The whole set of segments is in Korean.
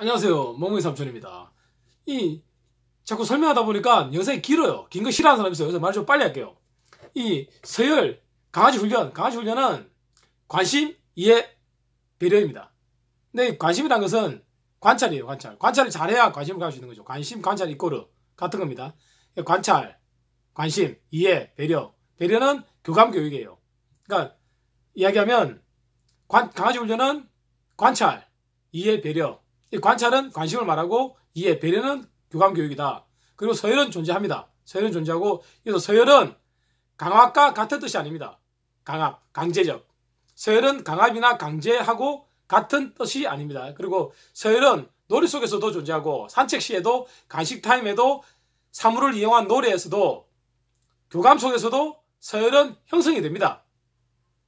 안녕하세요. 멍멍이 삼촌입니다. 이 자꾸 설명하다 보니까 영상이 길어요. 긴 거 싫어하는 사람 있어요. 그래서 말 좀 빨리 할게요. 이 서열, 강아지 훈련, 강아지 훈련은 관심, 이해, 배려입니다. 근데 관심이란 것은 관찰이에요. 관찰. 관찰을 잘해야 관심을 가질 수 있는 거죠. 관심, 관찰, 이꼬르 같은 겁니다. 예, 관찰, 관심, 이해, 배려. 배려는 교감 교육이에요. 그러니까 이야기하면 관, 강아지 훈련은 관찰, 이해, 배려. 관찰은 관심을 말하고 이해, 배려는 교감 교육이다. 그리고 서열은 존재합니다. 서열은 존재하고 그래서 서열은 강압과 같은 뜻이 아닙니다. 강압, 강제적. 서열은 강압이나 강제하고 같은 뜻이 아닙니다. 그리고 서열은 놀이 속에서도 존재하고 산책 시에도 간식 타임에도 사물을 이용한 놀이에서도 교감 속에서도 서열은 형성이 됩니다.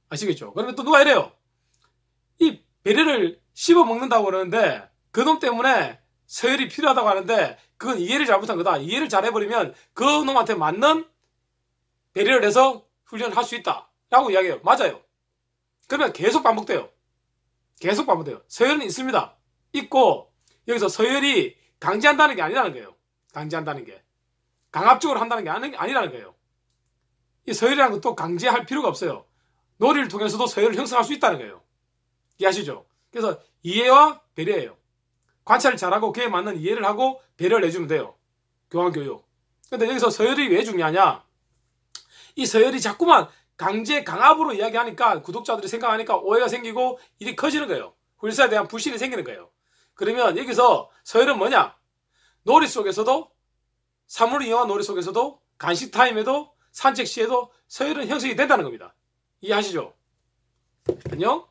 아시겠죠? 그러면 또 누가 이래요? 이 배려를 씹어 먹는다고 그러는데 그놈 때문에 서열이 필요하다고 하는데 그건 이해를 잘못한 거다. 이해를 잘 해버리면 그 놈한테 맞는 배려를 해서 훈련을 할 수 있다. 라고 이야기해요. 맞아요. 그러면 계속 반복돼요. 계속 반복돼요. 서열은 있습니다. 있고 여기서 서열이 강제한다는 게 아니라는 거예요. 강제한다는 게. 강압적으로 한다는 게 아니라는 거예요. 이 서열이라는 것도 강제할 필요가 없어요. 놀이를 통해서도 서열을 형성할 수 있다는 거예요. 이해하시죠? 그래서 이해와 배려예요. 관찰을 잘하고 그에 맞는 이해를 하고 배려를 해주면 돼요. 교환교육. 근데 여기서 서열이 왜 중요하냐? 이 서열이 자꾸만 강제 강압으로 이야기하니까 구독자들이 생각하니까 오해가 생기고 일이 커지는 거예요. 훌사에 대한 불신이 생기는 거예요. 그러면 여기서 서열은 뭐냐? 놀이 속에서도 사물 이용한 놀이 속에서도 간식 타임에도 산책 시에도 서열은 형성이 된다는 겁니다. 이해하시죠? 안녕?